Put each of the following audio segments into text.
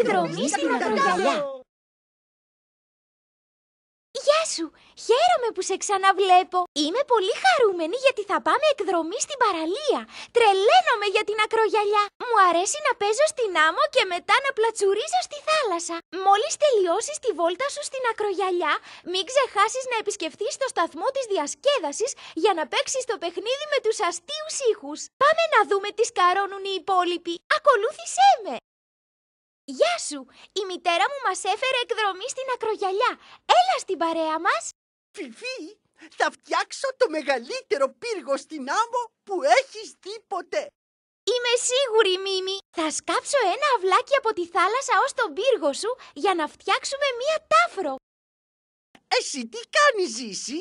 εκδρομή στην Ακρογιαλιά. Γεια σου! Χαίρομαι που σε ξαναβλέπω. Είμαι πολύ χαρούμενη γιατί θα πάμε εκδρομή στην παραλία. Τρελαίνομαι για την ακρογιαλιά. Μου αρέσει να παίζω στην άμμο και μετά να πλατσουρίζω στη θάλασσα. Μόλις τελειώσεις τη βόλτα σου στην ακρογιαλιά, μην ξεχάσεις να επισκεφθείς το σταθμό της διασκέδασης για να παίξεις το παιχνίδι με τους αστείους ήχους. Πάμε να δούμε τι σκαρώνουν οι υπόλοιποι. Ακολούθησέ με! Γεια σου! Η μητέρα μου μας έφερε εκδρομή στην Ακρογιαλιά. Έλα στην παρέα μας! Φιφί, θα φτιάξω το μεγαλύτερο πύργο στην άμμο που έχεις δει ποτέ. Είμαι σίγουρη, Μίμη. Θα σκάψω ένα αυλάκι από τη θάλασσα ως τον πύργο σου για να φτιάξουμε μία τάφρο. Εσύ τι κάνεις, Ζήση?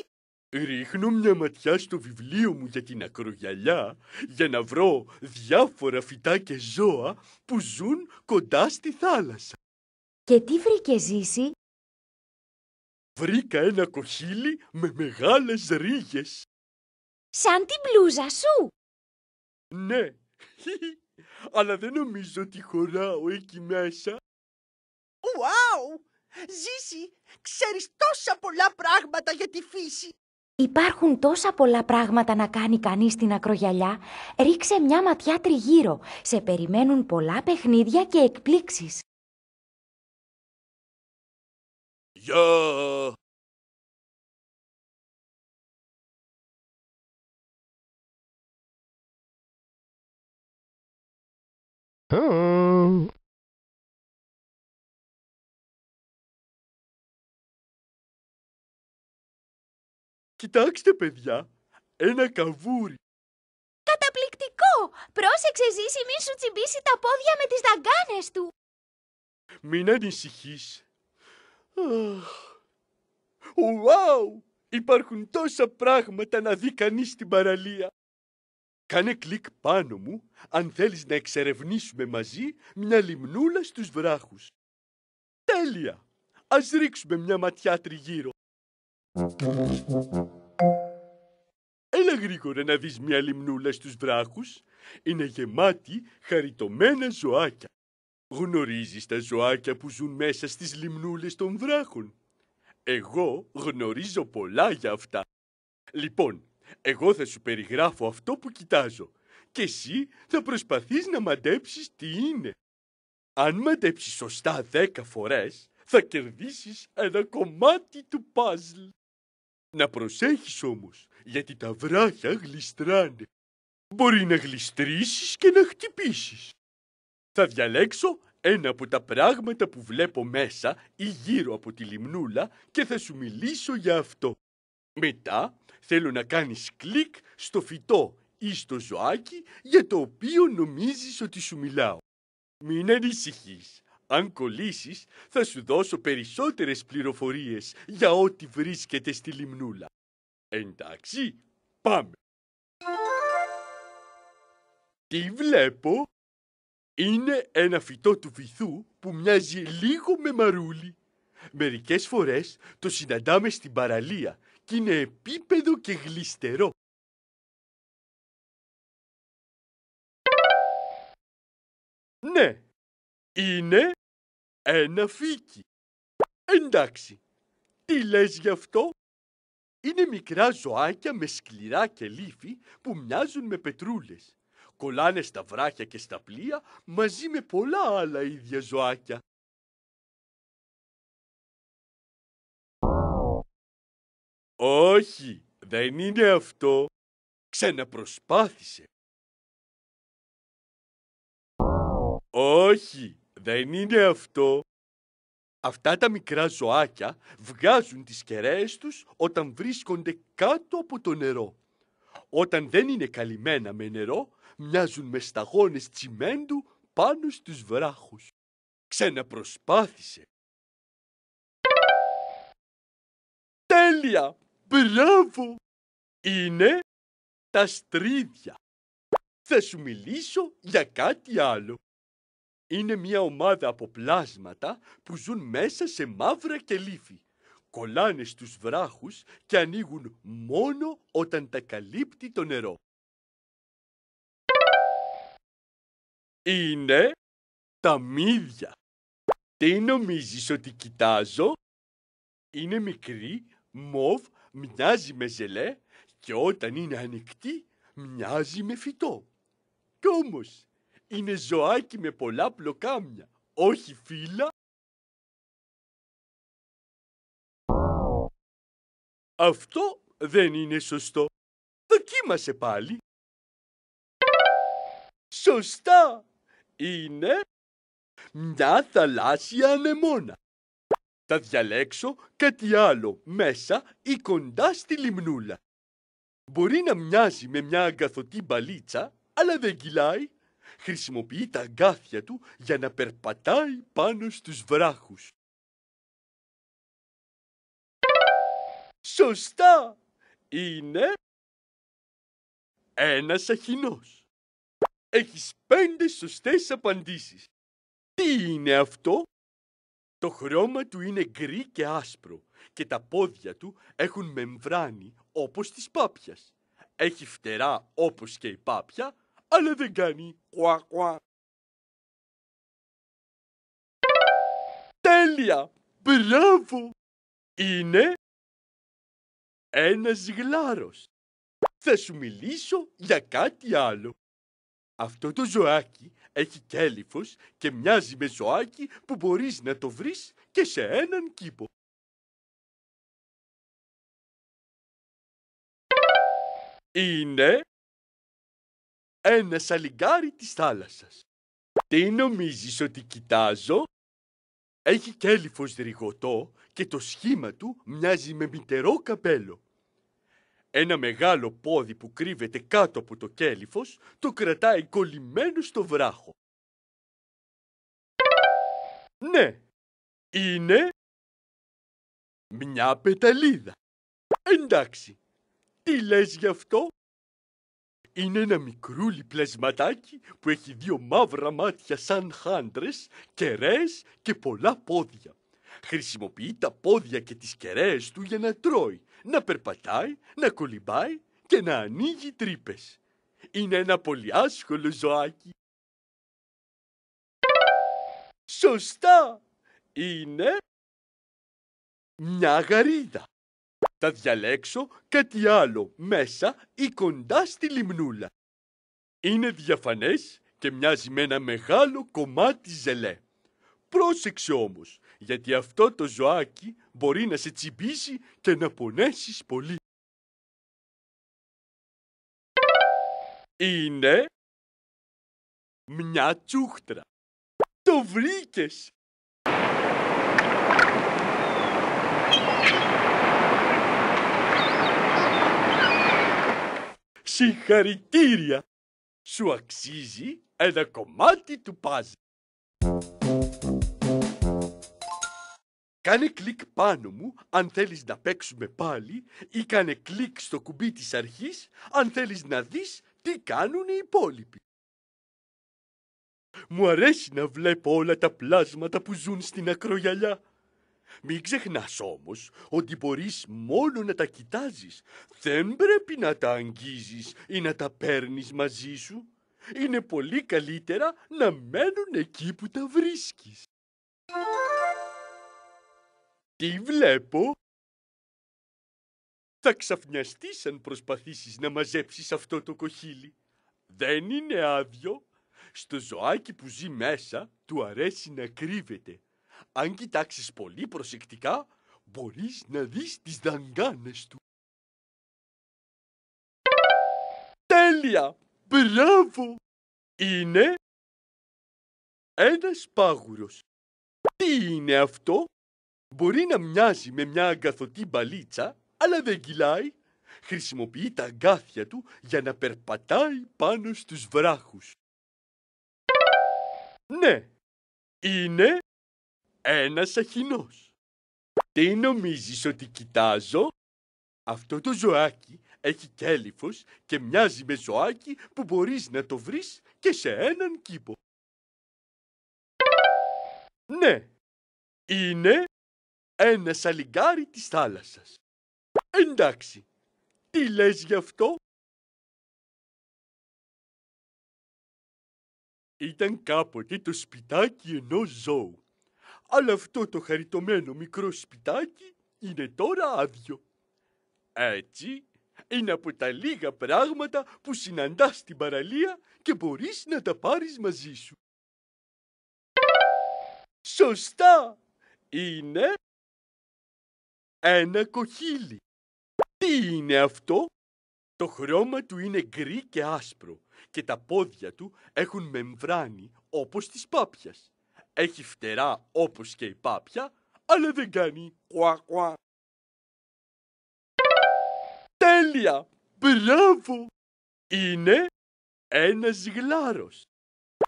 Ρίχνω μια ματιά στο βιβλίο μου για την ακρογιαλιά για να βρω διάφορα φυτά και ζώα που ζουν κοντά στη θάλασσα. Και τι βρήκες ζήσει, Βρήκα ένα κοχύλι με μεγάλες ρίγες. Σαν την μπλούζα σου! Ναι, αλλά δεν νομίζω ότι χωράω εκεί μέσα. Ουάου! Ζήση, ξέρεις τόσα πολλά πράγματα για τη φύση. Υπάρχουν τόσα πολλά πράγματα να κάνει κανείς στην ακρογιαλιά. Ρίξε μια ματιά τριγύρω. Σε περιμένουν πολλά παιχνίδια και εκπλήξεις. Γεια! Κοιτάξτε, παιδιά, ένα καβούρι. Καταπληκτικό! Πρόσεξε, Ζήση, μην σου τσιμπήσει τα πόδια με τις δαγκάνες του. Μην ανησυχείς. Ουάου! Υπάρχουν τόσα πράγματα να δει κανείς στην παραλία. Κάνε κλικ πάνω μου αν θέλεις να εξερευνήσουμε μαζί μια λιμνούλα στους βράχους. Τέλεια! Ας ρίξουμε μια ματιά τριγύρω. Έλα γρήγορα να δεις μια λιμνούλα στους βράχους. Είναι γεμάτη χαριτωμένα ζωάκια. Γνωρίζεις τα ζωάκια που ζουν μέσα στις λιμνούλες των βράχων. Εγώ γνωρίζω πολλά για αυτά. Λοιπόν, εγώ θα σου περιγράφω αυτό που κοιτάζω και εσύ θα προσπαθείς να μαντέψεις τι είναι. Αν μαντέψεις σωστά δέκα φορές, θα κερδίσεις ένα κομμάτι του παζλ. Να προσέχεις όμως, γιατί τα βράχια γλιστράνε. Μπορεί να γλιστρήσεις και να χτυπήσεις. Θα διαλέξω ένα από τα πράγματα που βλέπω μέσα ή γύρω από τη λιμνούλα και θα σου μιλήσω για αυτό. Μετά θέλω να κάνεις κλικ στο φυτό ή στο ζωάκι για το οποίο νομίζεις ότι σου μιλάω. Μην ανησυχείς. Αν κολλήσεις, θα σου δώσω περισσότερες πληροφορίες για ό,τι βρίσκεται στη λιμνούλα. Εντάξει, πάμε. Τι βλέπω? Είναι ένα φυτό του βυθού που μοιάζει λίγο με μαρούλι. Μερικές φορές το συναντάμε στην παραλία και είναι επίπεδο και γλιστερό. Ναι, είναι ένα φύκι. Εντάξει. Τι λες γι' αυτό? Είναι μικρά ζωάκια με σκληρά και που μοιάζουν με πετρούλες. Κολλάνε στα βράχια και στα πλοία μαζί με πολλά άλλα ίδια ζωάκια. Όχι, δεν είναι αυτό. Ξαναπροσπάθησε. Όχι, δεν είναι αυτό. Αυτά τα μικρά ζωάκια βγάζουν τις κεραίες τους όταν βρίσκονται κάτω από το νερό. Όταν δεν είναι καλυμμένα με νερό, μοιάζουν με σταγόνες τσιμέντου πάνω στους βράχους. Ξαναπροσπάθησε. Τέλεια! Μπράβο! Είναι τα στρίδια. Θα σου μιλήσω για κάτι άλλο είναι μια ομάδα από πλάσματα που ζουν μέσα σε μαύρα κελίφη. Κολλάνε στους βράχους και ανοίγουν μόνο όταν τα καλύπτει το νερό. Είναι τα μύδια. Τι νομίζεις ότι κοιτάζω? Είναι μικρή, μοβ, μοιάζει με ζελέ και όταν είναι ανοιχτή μοιάζει με φυτό. Κι όμως είναι ζωάκι με πολλά πλοκάμια, όχι φύλλα. Αυτό δεν είναι σωστό. Δοκίμασε πάλι. Σωστά! Είναι μια θαλάσσια ανεμόνα. Θα διαλέξω κάτι άλλο μέσα ή κοντά στη λιμνούλα. Μπορεί να μοιάζει με μια αγκαθωτή μπαλίτσα, αλλά δεν κυλάει χρησιμοποιεί τα αγκάθια του για να περπατάει πάνω στους βράχους. Σωστά! Είναι ένας αχινός. Έχεις πέντε σωστές απαντήσεις. Τι είναι αυτό? Το χρώμα του είναι γκρι και άσπρο και τα πόδια του έχουν μεμβράνη όπως της πάπιας. Έχει φτερά όπως και η πάπια αλλά δεν κάνει κουά κουά. Τέλεια! Μπράβο! Είναι ένας γλάρος. Θα σου μιλήσω για κάτι άλλο. Αυτό το ζωάκι έχει κέλυφος και μοιάζει με ζωάκι που μπορείς να το βρεις και σε έναν κήπο. Είναι ένα σαλιγκάρι της θάλασσας. Τι νομίζεις ότι κοιτάζω? Έχει κέλυφος δρυγωτό και το σχήμα του μοιάζει με μητερό καπέλο. Ένα μεγάλο πόδι που κρύβεται κάτω από το κέλυφος το κρατάει κολλημένο στο βράχο. Ναι, είναι μια πεταλίδα. Εντάξει, τι λες γι' αυτό? Είναι ένα μικρούλι πλασματάκι που έχει δύο μαύρα μάτια σαν χάντρες, κεραίες και πολλά πόδια. Χρησιμοποιεί τα πόδια και τις κεραίες του για να τρώει, να περπατάει, να κολυμπάει και να ανοίγει τρύπες. Είναι ένα πολύ άσχολο ζωάκι. Σωστά! Είναι μια γαρίδα. Θα διαλέξω κάτι άλλο μέσα ή κοντά στη λιμνούλα. Είναι διαφανές και μοιάζει με ένα μεγάλο κομμάτι ζελέ. Πρόσεξε όμως, γιατί αυτό το ζωάκι μπορεί να σε τσιμπήσει και να πονέσεις πολύ. Είναι μια τσούχτρα. Το βρήκες! Συγχαρητήρια! Σου αξίζει ένα κομμάτι του παζι. Κάνε κλικ πάνω μου αν θέλεις να παίξουμε πάλι ή κάνε κλικ στο κουμπί της αρχής αν θέλεις να δεις τι κάνουν οι υπόλοιποι. Μου αρέσει να βλέπω όλα τα πλάσματα που ζουν στην ακρογιαλιά. Μην ξεχνάς όμως ότι μπορείς μόνο να τα κοιτάζεις. Δεν πρέπει να τα αγγίζεις ή να τα παίρνεις μαζί σου. Είναι πολύ καλύτερα να μένουν εκεί που τα βρίσκεις. Τι βλέπω? Θα ξαφνιαστείς αν προσπαθήσεις να μαζέψεις αυτό το κοχύλι. Δεν είναι άδειο. Στο ζωάκι που ζει μέσα του αρέσει να κρύβεται. Αν κοιτάξεις πολύ προσεκτικά, μπορείς να δεις τις δαγκάνες του. Τέλεια! Μπράβο! Είναι ένας πάγουρος. Τι είναι αυτό? Μπορεί να μοιάζει με μια αγκαθωτή μπαλίτσα, αλλά δεν κυλάει. Χρησιμοποιεί τα αγκάθια του για να περπατάει πάνω στους βράχους. Ναι, είναι ένας αχινός. Τι νομίζεις ότι κοιτάζω? Αυτό το ζωάκι έχει κέλυφος και μοιάζει με ζωάκι που μπορείς να το βρεις και σε έναν κήπο. Ναι, είναι ένα σαλιγκάρι της θάλασσας. Εντάξει, τι λες γι' αυτό? Ήταν κάποτε το σπιτάκι ενός ζώου αλλά αυτό το χαριτωμένο μικρό σπιτάκι είναι τώρα άδειο. Έτσι, είναι από τα λίγα πράγματα που συναντάς στην παραλία και μπορείς να τα πάρεις μαζί σου. Σωστά! Είναι ένα κοχύλι. Τι είναι αυτό? Το χρώμα του είναι γκρι και άσπρο και τα πόδια του έχουν μεμβράνη όπως της πάπιας. Έχει φτερά όπως και η πάπια, αλλά δεν κάνει κουά κουά. Τέλεια! Μπράβο! Είναι ένας γλάρος.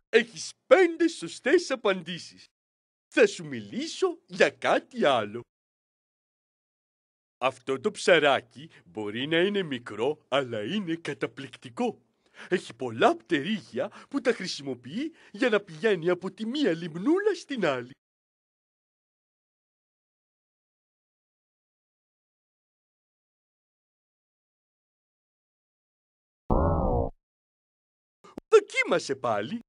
Έχεις πέντε σωστές απαντήσεις. Θα σου μιλήσω για κάτι άλλο. Αυτό το ψαράκι μπορεί να είναι μικρό, αλλά είναι καταπληκτικό. Έχει πολλά πτερίγια που τα χρησιμοποιεί για να πηγαίνει από τη μία λιμνούλα στην άλλη. Δοκίμασε πάλι.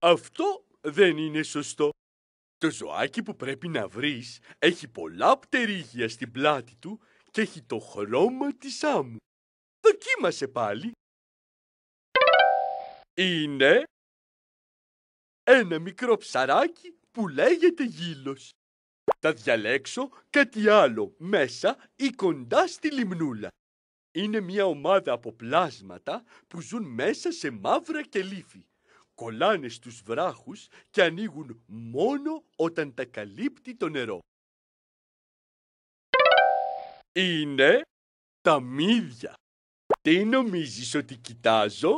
Αυτό δεν είναι σωστό. Το ζωάκι που πρέπει να βρεις έχει πολλά πτερίγια στην πλάτη του και έχει το χρώμα της άμμου. Δοκίμασε πάλι. Είναι ένα μικρό ψαράκι που λέγεται γύλος. Θα διαλέξω κάτι άλλο μέσα ή κοντά στη λιμνούλα. Είναι μια ομάδα από πλάσματα που ζουν μέσα σε μαύρα και Κολλάνε στους βράχους και ανοίγουν μόνο όταν τα καλύπτει το νερό. Είναι τα μύδια. Τι νομίζεις ότι κοιτάζω?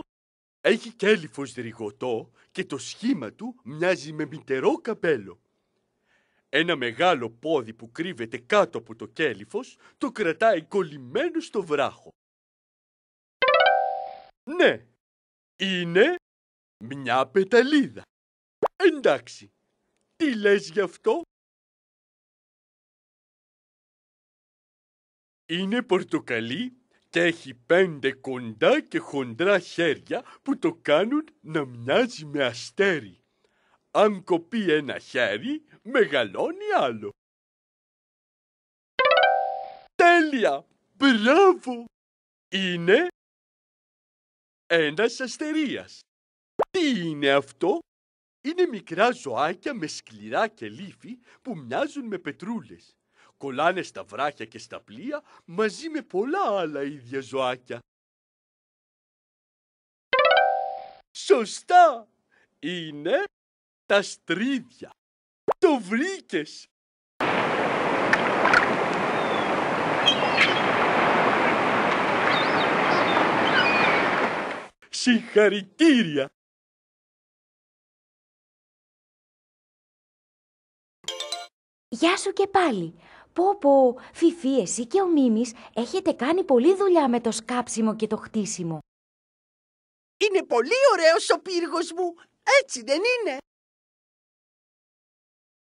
Έχει κέλυφος ρηγοτό και το σχήμα του μοιάζει με μητερό καπέλο. Ένα μεγάλο πόδι που κρύβεται κάτω από το κέλυφος το κρατάει κολλημένο στο βράχο. Ναι, είναι μια πεταλίδα. Εντάξει, τι λες γι' αυτό? Είναι πορτοκαλί και έχει πέντε κοντά και χοντρά χέρια που το κάνουν να μοιάζει με αστέρι. Αν κοπεί ένα χέρι, μεγαλώνει άλλο. Τέλεια! Μπράβο! Είναι ένας αστερίας. Τι είναι αυτό? Είναι μικρά ζωάκια με σκληρά και που μοιάζουν με πετρούλες κολλάνε στα βράχια και στα πλοία μαζί με πολλά άλλα ίδια ζωάκια. Σωστά! Είναι τα στρίδια. Το βρήκες! Συγχαρητήρια! Γεια σου και πάλι! Πω πω, Φιφί, εσύ και ο Μίμης έχετε κάνει πολλή δουλειά με το σκάψιμο και το χτίσιμο. Είναι πολύ ωραίος ο πύργος μου, έτσι δεν είναι.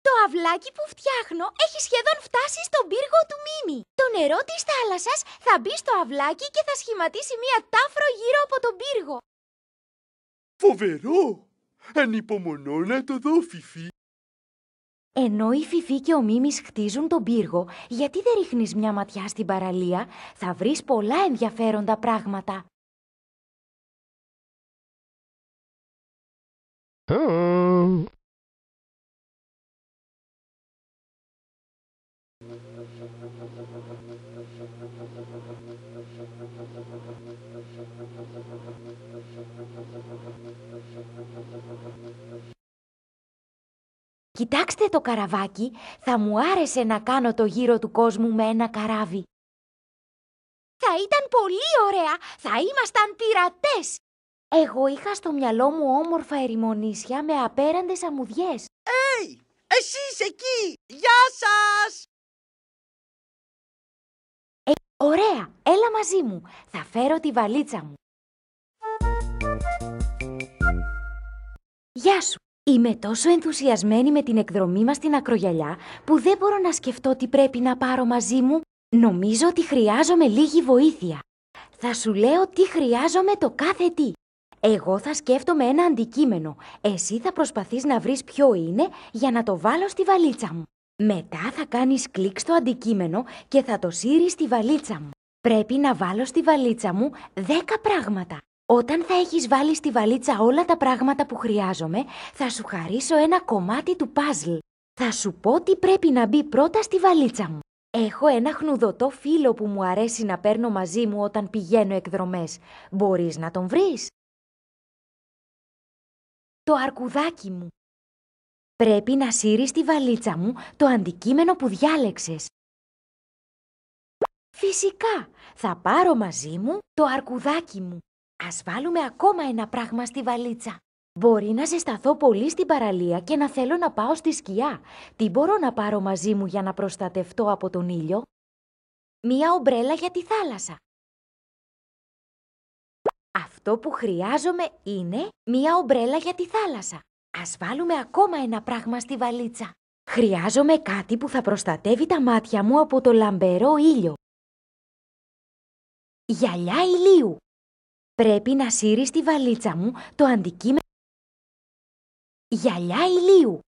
Το αυλάκι που φτιάχνω έχει σχεδόν φτάσει στον πύργο του Μίμη. Το νερό της θάλασσας θα μπει στο αυλάκι και θα σχηματίσει μία τάφρο γύρω από τον πύργο. Φοβερό! Ανυπομονώ να το δω, Φιφί. Ενώ η Φιφή και ο Μίμης χτίζουν τον πύργο, γιατί δεν ρίχνεις μια ματιά στην παραλία, θα βρεις πολλά ενδιαφέροντα πράγματα. «Κοιτάξτε το καραβάκι, θα μου άρεσε να κάνω το γύρο του κόσμου με ένα καράβι». «Θα ήταν πολύ ωραία, θα ήμασταν πειρατές». Εγώ είχα στο μυαλό μου όμορφα ερημονήσια με απέραντες αμμουδιές. «Εϊ, hey, εσείς εκεί, γεια σας». Ε, ωραία, έλα μαζί μου, θα φέρω τη βαλίτσα μου. Γεια σου. Είμαι τόσο ενθουσιασμένη με την εκδρομή μας στην Ακρογιαλιά που δεν μπορώ να σκεφτώ τι πρέπει να πάρω μαζί μου. Νομίζω ότι χρειάζομαι λίγη βοήθεια. Θα σου λέω τι χρειάζομαι το κάθε τι. Εγώ θα σκέφτομαι ένα αντικείμενο. Εσύ θα προσπαθείς να βρεις ποιο είναι για να το βάλω στη βαλίτσα μου. Μετά θα κάνεις κλικ στο αντικείμενο και θα το σύρεις στη βαλίτσα μου. Πρέπει να βάλω στη βαλίτσα μου 10 πράγματα. Όταν θα έχεις βάλει στη βαλίτσα όλα τα πράγματα που χρειάζομαι, θα σου χαρίσω ένα κομμάτι του παζλ. Θα σου πω τι πρέπει να μπει πρώτα στη βαλίτσα μου. Έχω ένα χνουδωτό φίλο που μου αρέσει να παίρνω μαζί μου όταν πηγαίνω εκδρομές. Μπορείς να τον βρεις. Το αρκουδάκι μου. Πρέπει να σύρεις στη βαλίτσα μου το αντικείμενο που διάλεξες. Φυσικά, θα πάρω μαζί μου το αρκουδάκι μου. Ας βάλουμε ακόμα ένα πράγμα στη βαλίτσα. Μπορεί να ζεσταθώ πολύ στην παραλία και να θέλω να πάω στη σκιά. Τι μπορώ να πάρω μαζί μου για να προστατευτώ από τον ήλιο. Μία ομπρέλα για τη θάλασσα. Αυτό που χρειάζομαι είναι μία ομπρέλα για τη θάλασσα. Ας βάλουμε ακόμα ένα πράγμα στη βαλίτσα. Χρειάζομαι κάτι που θα προστατεύει τα μάτια μου από το λαμπερό ήλιο. Γυαλιά ηλίου πρέπει να σύρεις στη βαλίτσα μου το αντικείμενο γυαλιά ηλίου.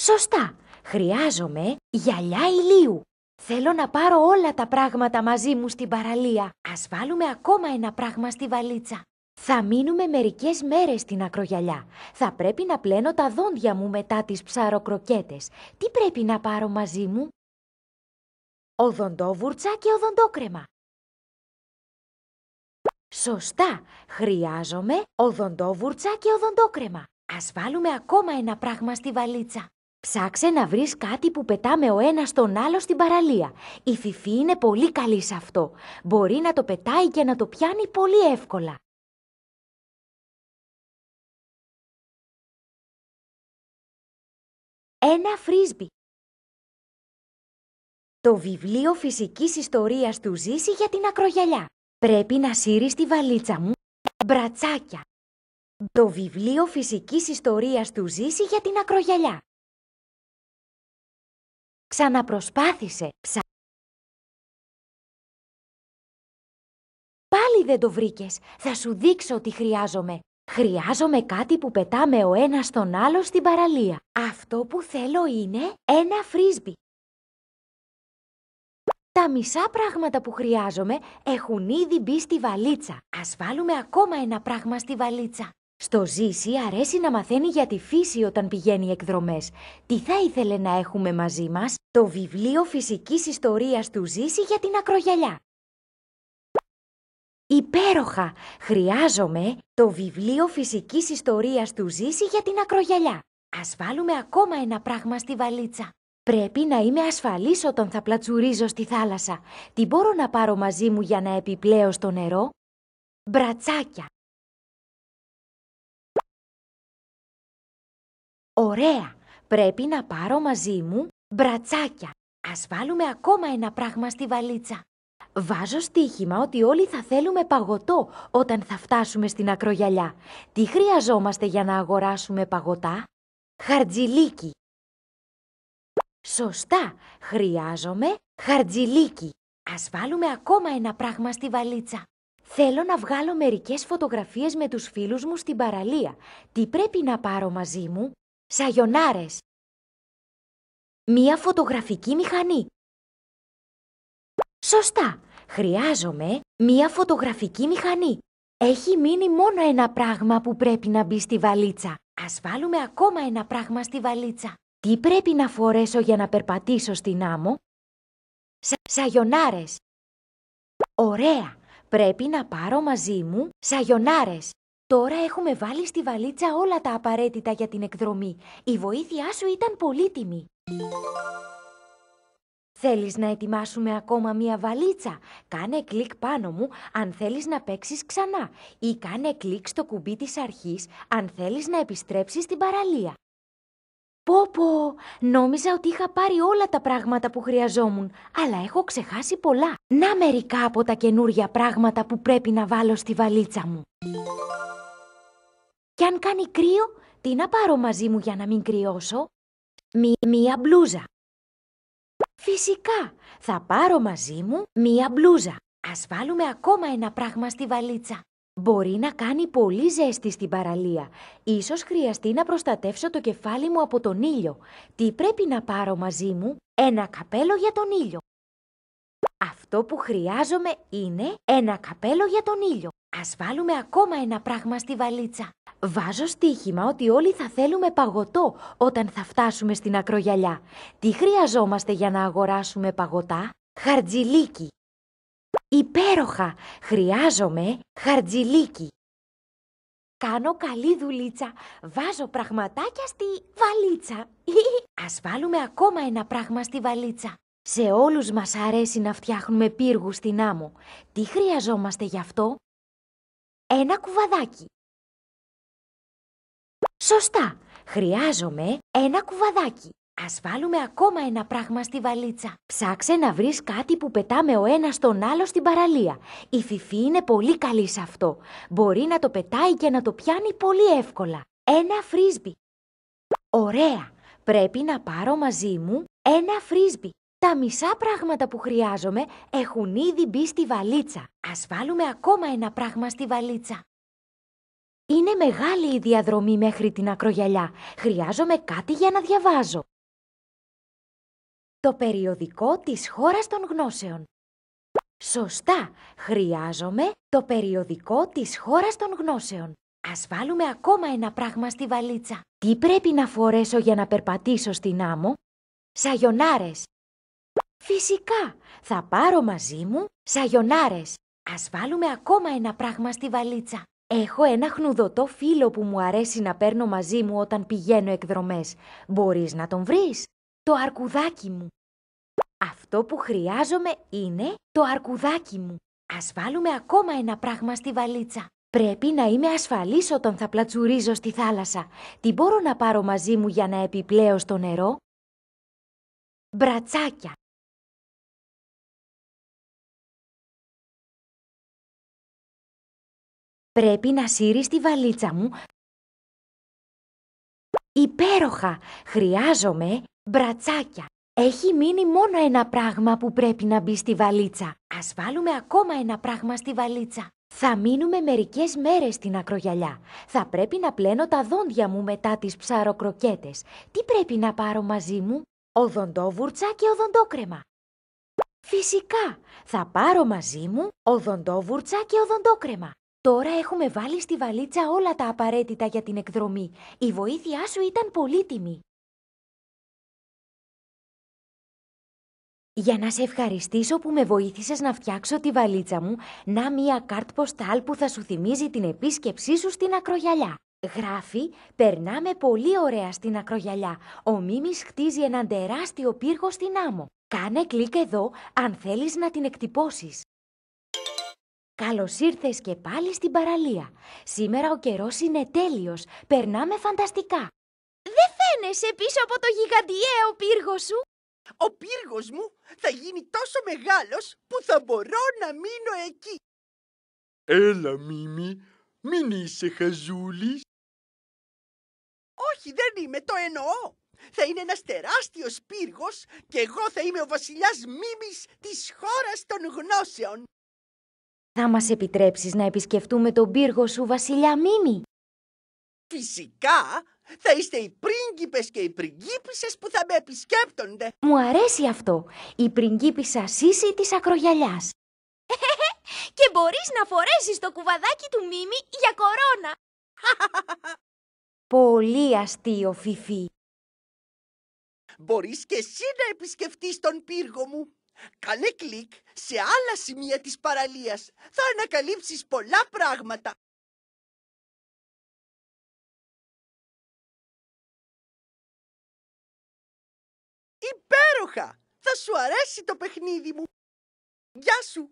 Σωστά, χρειάζομαι γυαλιά ηλίου. Θέλω να πάρω όλα τα πράγματα μαζί μου στην παραλία. Ας βάλουμε ακόμα ένα πράγμα στη βαλίτσα. Θα μείνουμε μερικές μέρες στην ακρογιαλιά. Θα πρέπει να πλένω τα δόντια μου μετά τις ψαροκροκέτες. Τι πρέπει να πάρω μαζί μου? οδοντόβουρτσα και οδοντόκρεμα. Σωστά, χρειάζομαι οδοντόβουρτσα και οδοντόκρεμα. Ας βάλουμε ακόμα ένα πράγμα στη βαλίτσα. Ψάξε να βρεις κάτι που πετάμε ο ένας στον άλλο στην παραλία. Η Φιφή είναι πολύ καλή σε αυτό. Μπορεί να το πετάει και να το πιάνει πολύ εύκολα. Ένα φρίσμπι. Το βιβλίο φυσικής ιστορίας του Ζήση για την ακρογιαλιά. Πρέπει να σύρει τη βαλίτσα μου μπρατσάκια. Το βιβλίο φυσικής ιστορίας του Ζήση για την ακρογιαλιά. Ξαναπροσπάθησε. Ψα... Πάλι δεν το βρήκες. Θα σου δείξω τι χρειάζομαι. Χρειάζομαι κάτι που πετάμε ο ένας τον άλλο στην παραλία. Αυτό που θέλω είναι ένα φρίσμπι. Τα μισά πράγματα που χρειάζομαι έχουν ήδη μπει στη βαλίτσα. Ας βάλουμε ακόμα ένα πράγμα στη βαλίτσα. Στο «Ζήσι» αρέσει να μαθαίνει για τη φύση όταν πηγαίνει εκδρομές. Τι θα ήθελε να έχουμε μαζί μας? Το βιβλίο φυσικής ιστορίας του «Ζήσι» για την ακρογιαλιά. Υπέροχα! Χρειάζομαι το βιβλίο φυσικής ιστορίας του Ζήση για την ακρογιαλιά. Ας βάλουμε ακόμα ένα πράγμα στη βαλίτσα. Πρέπει να είμαι ασφαλής όταν θα πλατσουρίζω στη θάλασσα. Τι μπορώ να πάρω μαζί μου για να επιπλέω στο νερό. Μπρατσάκια. Ωραία! Πρέπει να πάρω μαζί μου μπρατσάκια. Ας βάλουμε ακόμα ένα πράγμα στη βαλίτσα. Βάζω στοίχημα ότι όλοι θα θέλουμε παγωτό όταν θα φτάσουμε στην ακρογιαλιά. Τι χρειαζόμαστε για να αγοράσουμε παγωτά? Χαρτζιλίκι. Σωστά, χρειάζομαι χαρτζιλίκι. Ας βάλουμε ακόμα ένα πράγμα στη βαλίτσα. Θέλω να βγάλω μερικές φωτογραφίες με τους φίλους μου στην παραλία. Τι πρέπει να πάρω μαζί μου? Σαγιονάρες. Μία φωτογραφική μηχανή. Σωστά. Χρειάζομαι μία φωτογραφική μηχανή. Έχει μείνει μόνο ένα πράγμα που πρέπει να μπει στη βαλίτσα. Ας βάλουμε ακόμα ένα πράγμα στη βαλίτσα. Τι πρέπει να φορέσω για να περπατήσω στην άμμο? Σα... Σαγιονάρες. Ωραία! Πρέπει να πάρω μαζί μου σαγιονάρες. Τώρα έχουμε βάλει στη βαλίτσα όλα τα απαραίτητα για την εκδρομή. Η βοήθειά σου ήταν πολύτιμη. Θέλεις να ετοιμάσουμε ακόμα μία βαλίτσα. Κάνε κλικ πάνω μου αν θέλεις να παίξεις ξανά ή κάνε κλικ στο κουμπί της αρχής αν θέλεις να επιστρέψεις στην παραλία. Πω νόμιζα ότι είχα πάρει όλα τα πράγματα που χρειαζόμουν, αλλά έχω ξεχάσει πολλά. Να μερικά από τα καινούργια πράγματα που πρέπει να βάλω στη βαλίτσα μου. Κι αν κάνει κρύο, τι να πάρω μαζί μου για να μην κρυώσω. Μία μπλούζα. Φυσικά, θα πάρω μαζί μου μία μπλούζα. Ας βάλουμε ακόμα ένα πράγμα στη βαλίτσα. Μπορεί να κάνει πολύ ζέστη στην παραλία. Ίσως χρειαστεί να προστατεύσω το κεφάλι μου από τον ήλιο. Τι πρέπει να πάρω μαζί μου? Ένα καπέλο για τον ήλιο. Αυτό που χρειάζομαι είναι ένα καπέλο για τον ήλιο. Ας βάλουμε ακόμα ένα πράγμα στη βαλίτσα. Βάζω στοίχημα ότι όλοι θα θέλουμε παγωτό όταν θα φτάσουμε στην ακρογιαλιά. Τι χρειαζόμαστε για να αγοράσουμε παγωτά? Χαρτζιλίκι, Υπέροχα! Χρειάζομαι χαρτζιλίκι. Κάνω καλή δουλίτσα. Βάζω πραγματάκια στη βαλίτσα. Ας βάλουμε ακόμα ένα πράγμα στη βαλίτσα. Σε όλους μας αρέσει να φτιάχνουμε πύργους στην άμμο. Τι χρειαζόμαστε γι' αυτό? Ένα κουβαδάκι. Σωστά! Χρειάζομαι ένα κουβαδάκι. Ας βάλουμε ακόμα ένα πράγμα στη βαλίτσα. Ψάξε να βρεις κάτι που πετάμε ο ένας τον άλλο στην παραλία. Η Φιφή είναι πολύ καλή σε αυτό. Μπορεί να το πετάει και να το πιάνει πολύ εύκολα. Ένα φρίσμπι. Ωραία. Πρέπει να πάρω μαζί μου ένα φρίσμπι. Τα μισά πράγματα που χρειάζομαι έχουν ήδη μπει στη βαλίτσα. Ας βάλουμε ακόμα ένα πράγμα στη βαλίτσα. Είναι μεγάλη η διαδρομή μέχρι την ακρογιαλιά. Χρειάζομαι κάτι για να διαβάζω. Το περιοδικό της χώρας των γνώσεων. Σωστά, χρειάζομαι το περιοδικό της χώρας των γνώσεων. Ας βάλουμε ακόμα ένα πράγμα στη βαλίτσα. Τι πρέπει να φορέσω για να περπατήσω στην άμμο? Σαγιονάρες. Φυσικά, θα πάρω μαζί μου σαγιονάρες. Ας βάλουμε ακόμα ένα πράγμα στη βαλίτσα. Έχω ένα χνουδωτό φίλο που μου αρέσει να παίρνω μαζί μου όταν πηγαίνω εκδρομές. Μπορείς να τον βρεις? το αρκουδάκι μου. Αυτό που χρειάζομαι είναι το αρκουδάκι μου. Ας βάλουμε ακόμα ένα πράγμα στη βαλίτσα. Πρέπει να είμαι ασφαλής όταν θα πλατσουρίζω στη θάλασσα. Τι μπορώ να πάρω μαζί μου για να επιπλέω στο νερό. Μπρατσάκια. Πρέπει να σύρεις τη βαλίτσα μου. Υπέροχα! Χρειάζομαι Μπρατσάκια. Έχει μείνει μόνο ένα πράγμα που πρέπει να μπει στη βαλίτσα. Ας βάλουμε ακόμα ένα πράγμα στη βαλίτσα. Θα μείνουμε μερικές μέρες στην ακρογιαλιά. Θα πρέπει να πλένω τα δόντια μου μετά τις ψαροκροκέτες. Τι πρέπει να πάρω μαζί μου? Οδοντόβουρτσα και οδοντόκρεμα. Φυσικά, θα πάρω μαζί μου οδοντόβουρτσα και οδοντόκρεμα. Τώρα έχουμε βάλει στη βαλίτσα όλα τα απαραίτητα για την εκδρομή. Η βοήθειά σου ήταν πολύτιμη. Για να σε ευχαριστήσω που με βοήθησες να φτιάξω τη βαλίτσα μου, να μία κάρτ ποστάλ που θα σου θυμίζει την επίσκεψή σου στην Ακρογιαλιά. Γράφει, περνάμε πολύ ωραία στην Ακρογιαλιά. Ο Μίμης χτίζει έναν τεράστιο πύργο στην άμμο. Κάνε κλικ εδώ αν θέλεις να την εκτυπώσεις. Καλώς ήρθες και πάλι στην παραλία. Σήμερα ο καιρός είναι τέλειος. Περνάμε φανταστικά. Δεν φαίνεσαι πίσω από το γιγαντιαίο πύργο σου. Ο πύργος μου θα γίνει τόσο μεγάλος που θα μπορώ να μείνω εκεί. Έλα, Μίμη, μην είσαι χαζούλης. Όχι, δεν είμαι, το εννοώ. Θα είναι ένας τεράστιος πύργος και εγώ θα είμαι ο βασιλιάς Μίμης της χώρας των γνώσεων. Θα μας επιτρέψεις να επισκεφτούμε τον πύργο σου, βασιλιά Μίμη. Φυσικά, θα είστε οι πρίγκιπες και οι πριγκίπισσες που θα με επισκέπτονται. Μου αρέσει αυτό. Η πριγκίπισσα Σίση της Ακρογιαλιάς. και μπορείς να φορέσεις το κουβαδάκι του Μίμη για κορώνα. Πολύ αστείο, Φιφί. Μπορείς και εσύ να επισκεφτείς τον πύργο μου. Κάνε κλικ σε άλλα σημεία της παραλίας. Θα ανακαλύψεις πολλά πράγματα. Θα σου αρέσει το παιχνίδι μου! Γεια σου!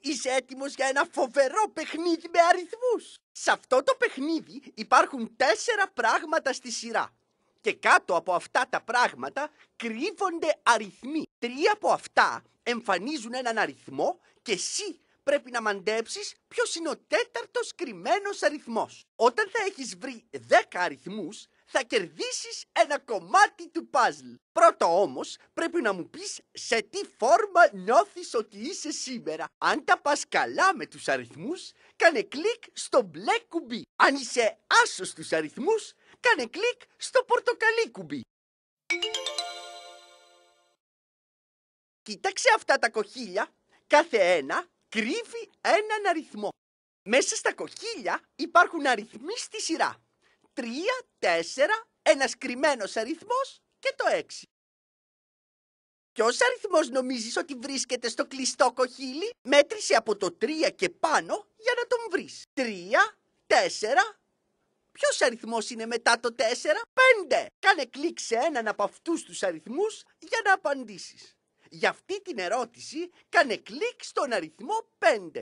Είσαι έτοιμος για ένα φοβερό παιχνίδι με αριθμούς! Σε αυτό το παιχνίδι υπάρχουν τέσσερα πράγματα στη σειρά. Και κάτω από αυτά τα πράγματα κρύβονται αριθμοί. Τρία από αυτά εμφανίζουν έναν αριθμό και εσύ πρέπει να μαντέψεις ποιος είναι ο τέταρτος κρυμμένος αριθμός. Όταν θα έχεις βρει δέκα αριθμούς, θα κερδίσεις ένα κομμάτι του παζλ. Πρώτα όμως πρέπει να μου πεις σε τι φόρμα νιώθεις ότι είσαι σήμερα. Αν τα πας καλά με τους αριθμούς, κάνε κλικ στο μπλε κουμπί. Αν είσαι άσος στους αριθμούς, κάνε κλικ στο πορτοκαλί κουμπί. Κοίταξε αυτά τα κοχύλια. Κάθε ένα κρύβει έναν αριθμό. Μέσα στα κοχύλια υπάρχουν αριθμοί στη σειρά τρία, τέσσερα, ένας κρυμμένος αριθμός και το έξι. Ποιος αριθμός νομίζεις ότι βρίσκεται στο κλειστό κοχύλι? Μέτρησε από το 3 και πάνω για να τον βρεις. 3, 4, ποιος αριθμός είναι μετά το 4, 5. Κάνε κλικ σε έναν από αυτούς τους αριθμούς για να απαντήσεις. Για αυτή την ερώτηση κάνε κλικ στον αριθμό 5.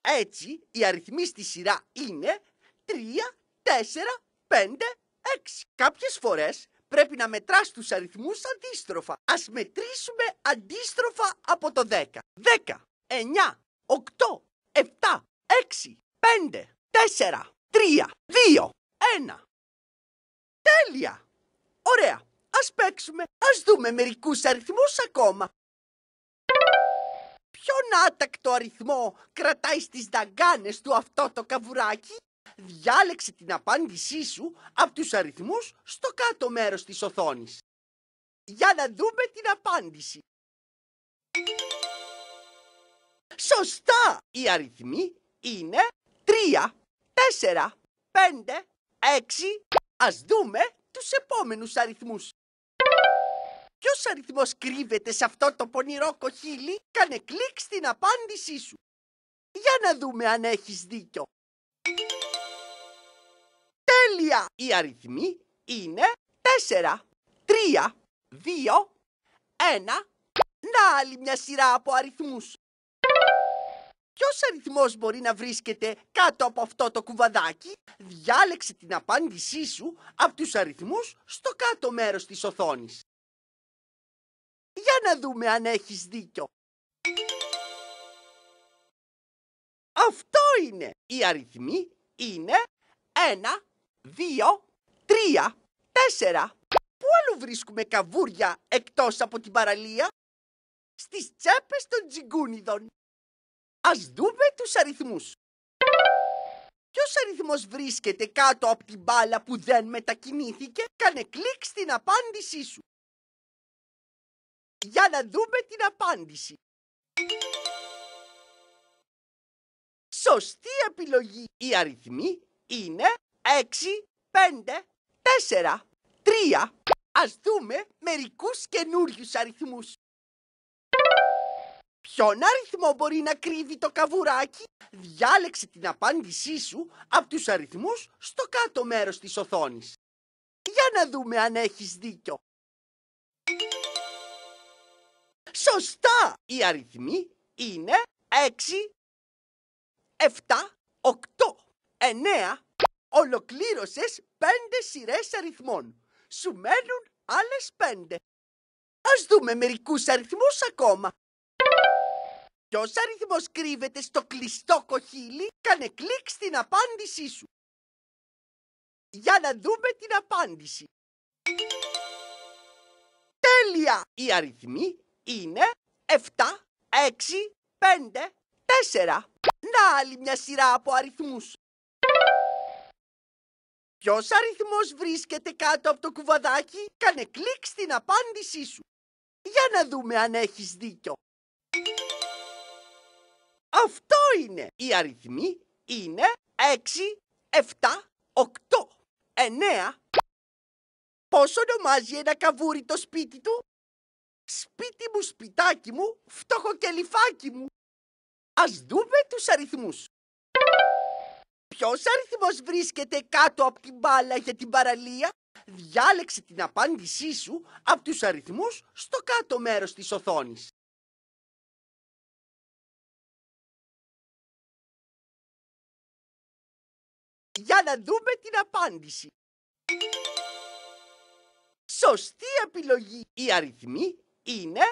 Έτσι, οι αριθμοί στη σειρά είναι 3, τέσσερα, 5, έξι. Κάποιες φορές πρέπει να μετράς τους αριθμούς αντίστροφα. Ας μετρήσουμε αντίστροφα από το 10. 10, 9, 8, 7, 6, 5, 4, 3, 2, 1. Τέλεια! Ωραία, ας παίξουμε. Ας δούμε μερικούς αριθμούς ακόμα. Ποιον άτακτο αριθμό κρατάει στις δαγκάνες του αυτό το καβουράκι? διάλεξε την απάντησή σου από τους αριθμούς στο κάτω μέρος της οθόνης. Για να δούμε την απάντηση. Σωστά! Οι αριθμοί είναι 3, 4, 5, 6. Ας δούμε τους επόμενους αριθμούς. Ποιος αριθμός κρύβεται σε αυτό το πονηρό κοχύλι, κάνε κλικ στην απάντησή σου. Για να δούμε αν έχεις δίκιο. Η Οι είναι 4, 3, 2, 1. Να άλλη μια σειρά από αριθμούς. Ποιος αριθμός μπορεί να βρίσκεται κάτω από αυτό το κουβαδάκι? Διάλεξε την απάντησή σου από τους αριθμούς στο κάτω μέρος της οθόνης. Για να δούμε αν έχεις δίκιο. Αυτό είναι. η αριθμοί είναι 1, δύο, τρία, τέσσερα. Πού άλλο βρίσκουμε καβούρια εκτός από την παραλία? Στις τσέπες των τζιγκούνιδων. Ας δούμε τους αριθμούς. Ποιος αριθμός βρίσκεται κάτω από την μπάλα που δεν μετακινήθηκε, κάνε κλικ στην απάντησή σου. Για να δούμε την απάντηση. Σωστή επιλογή. Οι αριθμοί είναι έξι, πέντε, τέσσερα, τρία. Ας δούμε μερικούς καινούριους αριθμούς. Ποιον αριθμό μπορεί να κρύβει το καβουράκι? Διάλεξε την απάντησή σου από τους αριθμούς στο κάτω μέρος της οθόνης. Για να δούμε αν έχεις δίκιο. Σωστά! Οι αριθμοί είναι 6, 7, 8, 9, ολοκλήρωσες πέντε σειρές αριθμών. Σου μένουν άλλες πέντε. Ας δούμε μερικούς αριθμούς ακόμα. Ποιος αριθμός κρύβεται στο κλειστό κοχύλι, κάνε κλικ στην απάντησή σου. Για να δούμε την απάντηση. Τέλεια! Οι αριθμοί είναι 7, 6, 5, 4. Να άλλη μια σειρά από αριθμούς. Ποιος αριθμός βρίσκεται κάτω από το κουβαδάκι, κάνε κλικ στην απάντησή σου. Για να δούμε αν έχεις δίκιο. Αυτό είναι. Οι αριθμοί είναι 6, 7, 8, 9. Πώς ονομάζει ένα καβούρι το σπίτι του. Σπίτι μου, σπιτάκι μου, φτωχοκελιφάκι μου. Ας δούμε τους αριθμούς. Ποιος αριθμός βρίσκεται κάτω από την μπάλα για την παραλία. Διάλεξε την απάντησή σου από τους αριθμούς στο κάτω μέρος της οθόνης. Για να δούμε την απάντηση. Σωστή επιλογή. Οι αριθμοί είναι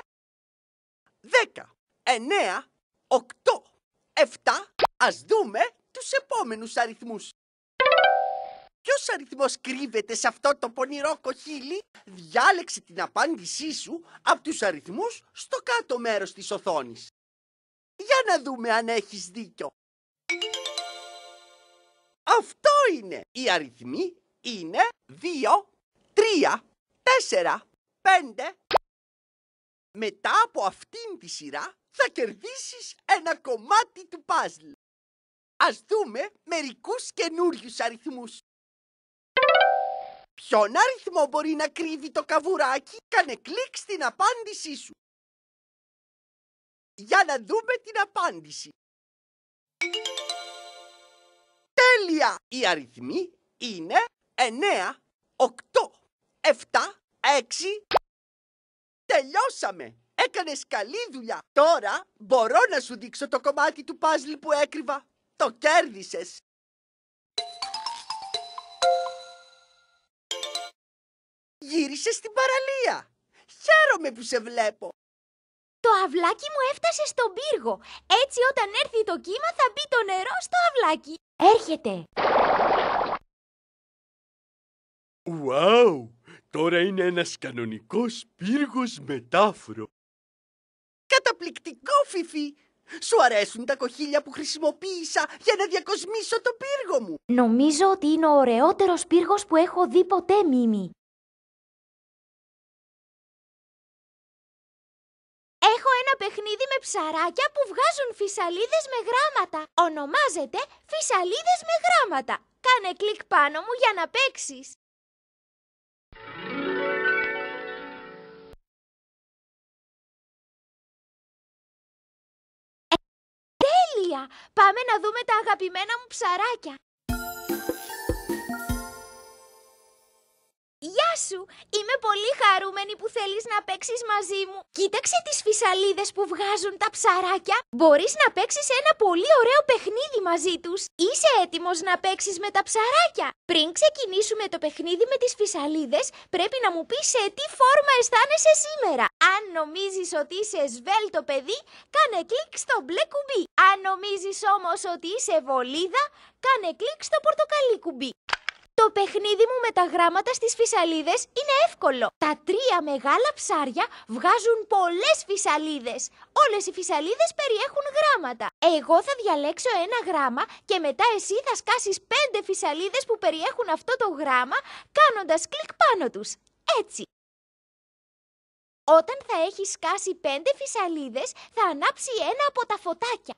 10, 9, 8, 7. Ας δούμε τους επόμενους αριθμούς. Ποιος αριθμός κρύβεται σε αυτό το πονηρό κοχύλι? Διάλεξε την απάντησή σου από τους αριθμούς στο κάτω μέρος της οθόνης. Για να δούμε αν έχεις δίκιο. Αυτό είναι. Οι αριθμοί είναι 2, 3, 4, 5. Μετά από αυτήν τη σειρά θα κερδίσεις ένα κομμάτι του παζλ ας δούμε μερικούς καινούριους αριθμούς. Ποιον αριθμό μπορεί να κρύβει το καβουράκι, κάνε κλικ στην απάντησή σου. Για να δούμε την απάντηση. Τέλεια! Οι αριθμοί είναι 9, 8, 7, 6. Τελειώσαμε! Έκανες καλή δουλειά! Τώρα μπορώ να σου δείξω το κομμάτι του παζλ που έκρυβα. Το κέρδισες. Γύρισες στην παραλία. Χαίρομαι που σε βλέπω. Το αυλάκι μου έφτασε στον πύργο. Έτσι όταν έρθει το κύμα θα μπει το νερό στο αυλάκι. Έρχεται. Ουάου! τώρα είναι ένας κανονικός πύργος μετάφρο. Καταπληκτικό, Φιφί! Σου αρέσουν τα κοχύλια που χρησιμοποίησα για να διακοσμήσω το πύργο μου. Νομίζω ότι είναι ο ωραιότερος πύργος που έχω δει ποτέ, Μίμη. Έχω ένα παιχνίδι με ψαράκια που βγάζουν φυσαλίδες με γράμματα. Ονομάζεται Φυσαλίδες με γράμματα. Κάνε κλικ πάνω μου για να παίξεις. Πάμε να δούμε τα αγαπημένα μου ψαράκια. Γεια σου! Είμαι πολύ χαρούμενη που θέλεις να παίξεις μαζί μου. Κοίταξε τις φυσαλίδες που βγάζουν τα ψαράκια. Μπορείς να παίξεις ένα πολύ ωραίο παιχνίδι μαζί τους. Είσαι έτοιμος να παίξεις με τα ψαράκια. Πριν ξεκινήσουμε το παιχνίδι με τις φυσαλίδες, πρέπει να μου πεις σε τι φόρμα αισθάνεσαι σήμερα νομίζεις ότι είσαι σβέλτο παιδί, κάνε κλικ στο μπλε κουμπί. Αν νομίζεις όμως ότι είσαι βολίδα, κάνε κλικ στο πορτοκαλί κουμπί. Το παιχνίδι μου με τα γράμματα στις φυσαλίδες είναι εύκολο. Τα τρία μεγάλα ψάρια βγάζουν πολλές φυσαλίδες. Όλες οι φυσαλίδες περιέχουν γράμματα. Εγώ θα διαλέξω ένα γράμμα και μετά εσύ θα σκάσεις πέντε φυσαλίδες που περιέχουν αυτό το γράμμα κάνοντας κλικ πάνω τους. Έτσι. Όταν θα έχει σκάσει πέντε φυσαλίδες, θα ανάψει ένα από τα φωτάκια.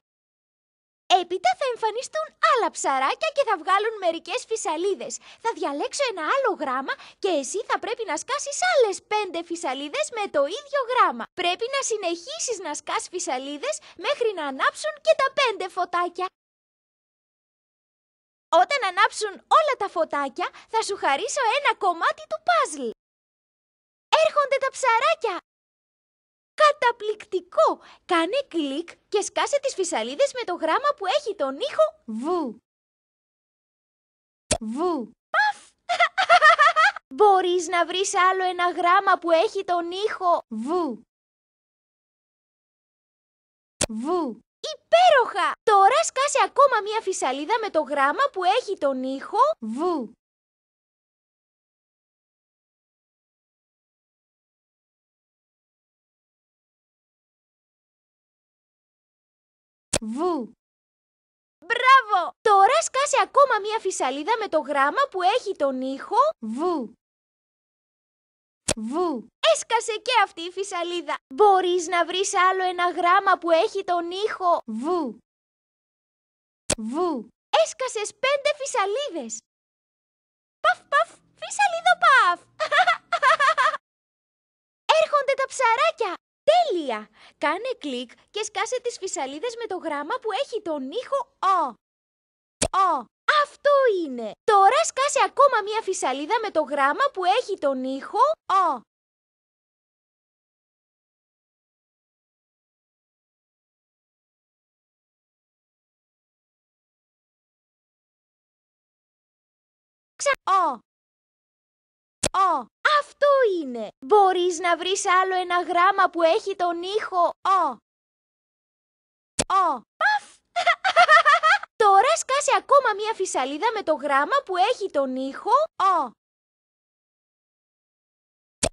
Έπειτα θα εμφανιστούν άλλα ψαράκια και θα βγάλουν μερικές φυσαλίδες. Θα διαλέξω ένα άλλο γράμμα και εσύ θα πρέπει να σκάσεις άλλες πέντε φυσαλίδες με το ίδιο γράμμα. Πρέπει να συνεχίσεις να σκάς φυσαλίδες μέχρι να ανάψουν και τα πέντε φωτάκια. Όταν ανάψουν όλα τα φωτάκια, θα σου χαρίσω ένα κομμάτι του παζλ. Έρχονται τα ψαράκια! Καταπληκτικό! Κάνε κλικ και σκάσε τις φυσαλίδες με το γράμμα που έχει τον ήχο Βου. Βου. Παφ! Μπορείς να βρεις άλλο ένα γράμμα που έχει τον ήχο Βου. Βου. Υπέροχα! Τώρα σκάσε ακόμα μία φυσαλίδα με το γράμμα που έχει τον ήχο Βου. Βου. Μπράβο! Τώρα σκάσε ακόμα μία φυσαλίδα με το γράμμα που έχει τον ήχο Βου. Βου. Έσκασε και αυτή η φυσαλίδα. Μπορείς να βρεις άλλο ένα γράμμα που έχει τον ήχο Βου. Βου. Έσκασες πέντε φυσαλίδες. Παφ παφ, φυσαλίδο παφ. Έρχονται τα ψαράκια. Τέλεια! Κάνε κλικ και σκάσε τις φυσαλίδες με το γράμμα που έχει τον ήχο «Ο». «Ο». Αυτό είναι! Τώρα σκάσε ακόμα μία φυσαλίδα με το γράμμα που έχει τον ήχο «Ο». «Ο» ο. Αυτό είναι. Μπορείς να βρεις άλλο ένα γράμμα που έχει τον ήχο ο. Ο. Παφ. Τώρα σκάσε ακόμα μία φυσαλίδα με το γράμμα που έχει τον ήχο ο.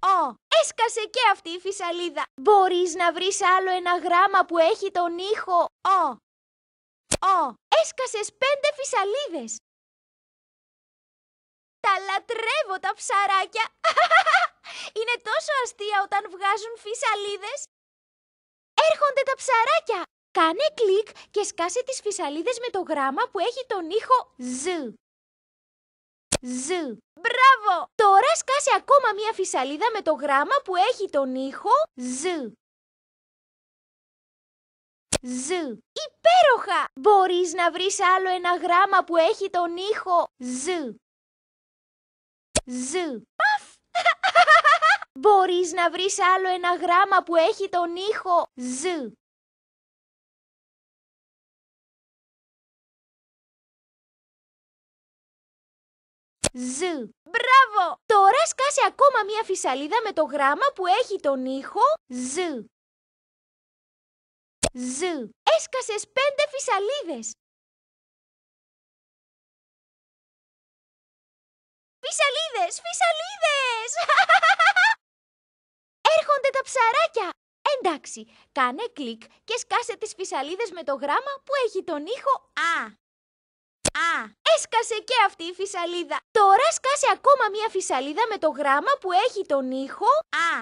Ο. Έσκασε και αυτή η φυσαλίδα. Μπορείς να βρεις άλλο ένα γράμμα που έχει τον ήχο ο. Ο. Έσκασες πέντε φυσαλίδες. Τα λατρεύω τα ψαράκια! Είναι τόσο αστεία όταν βγάζουν φυσαλίδες! Έρχονται τα ψαράκια! Κάνε κλικ και σκάσε τις φυσαλίδες με το γράμμα που έχει τον ήχο «ζ». «Ζ». Μπράβο! Τώρα σκάσε ακόμα μία φυσαλίδα με το γράμμα που έχει τον ήχο «ζ». «Ζ». Υπέροχα! Μπορείς να βρεις άλλο ένα γράμμα που έχει τον ήχο «ζ». Ζ. Παφ! Μπορείς να βρεις άλλο ένα γράμμα που έχει τον ήχο Ζ. Ζ. Μπράβο! Τώρα σκάσε ακόμα μία φυσαλίδα με το γράμμα που έχει τον ήχο Ζ. Ζ. Έσκασες πέντε φυσαλίδες. Φυσαλίδες, φυσαλίδες! Έρχονται τα ψαράκια! Εντάξει, κάνε κλικ και σκάσε τις φυσαλίδες με το γράμμα που έχει τον ήχο Α. Α. Έσκασε και αυτή η φυσαλίδα. Τώρα σκάσε ακόμα μία φυσαλίδα με το γράμμα που έχει τον ήχο Α.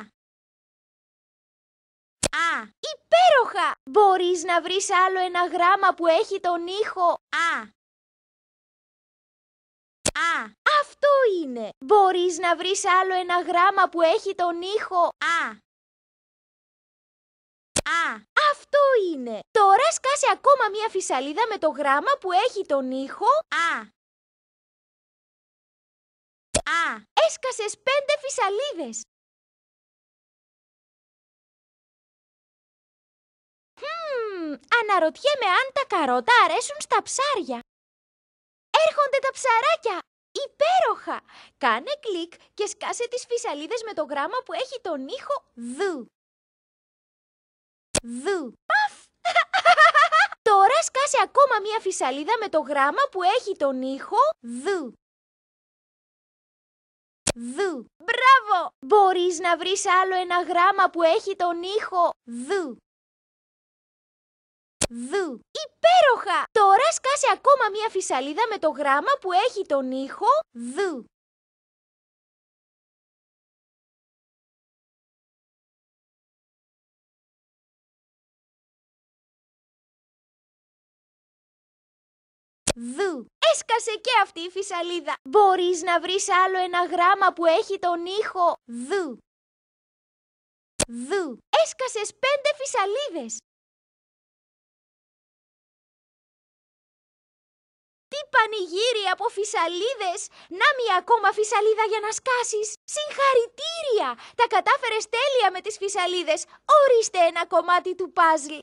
Α. Υπέροχα! Μπορείς να βρεις άλλο ένα γράμμα που έχει τον ήχο Α. Α, αυτό είναι. Μπορείς να βρεις άλλο ένα γράμμα που έχει τον ήχο Α. Α, αυτό είναι. Τώρα σκάσε ακόμα μία φυσαλίδα με το γράμμα που έχει τον ήχο Α. Α, έσκασες πέντε φυσαλίδες. Αναρωτιέμαι αν τα καρότα αρέσουν στα ψάρια έρχονται τα ψαράκια! Υπέροχα! Κάνε κλικ και σκάσε τις φυσαλίδες με το γράμμα που έχει τον ήχο δου. Δου. Παφ! Τώρα σκάσε ακόμα μία φυσαλίδα με το γράμμα που έχει τον ήχο δου. Δου. Μπράβο! Μπορείς να βρεις άλλο ένα γράμμα που έχει τον ήχο δου δου. Υπέροχα! Τώρα σκάσε ακόμα μία φυσαλίδα με το γράμμα που έχει τον ήχο δου. Δου. Έσκασε και αυτή η φυσαλίδα. Μπορείς να βρεις άλλο ένα γράμμα που έχει τον ήχο δου. Δου. Έσκασες πέντε φυσαλίδες. πανηγύρι από φυσαλίδες! Να μια ακόμα φυσαλίδα για να σκάσεις! Συγχαρητήρια! Τα κατάφερες τέλεια με τις φυσαλίδες! Ορίστε ένα κομμάτι του παζλ!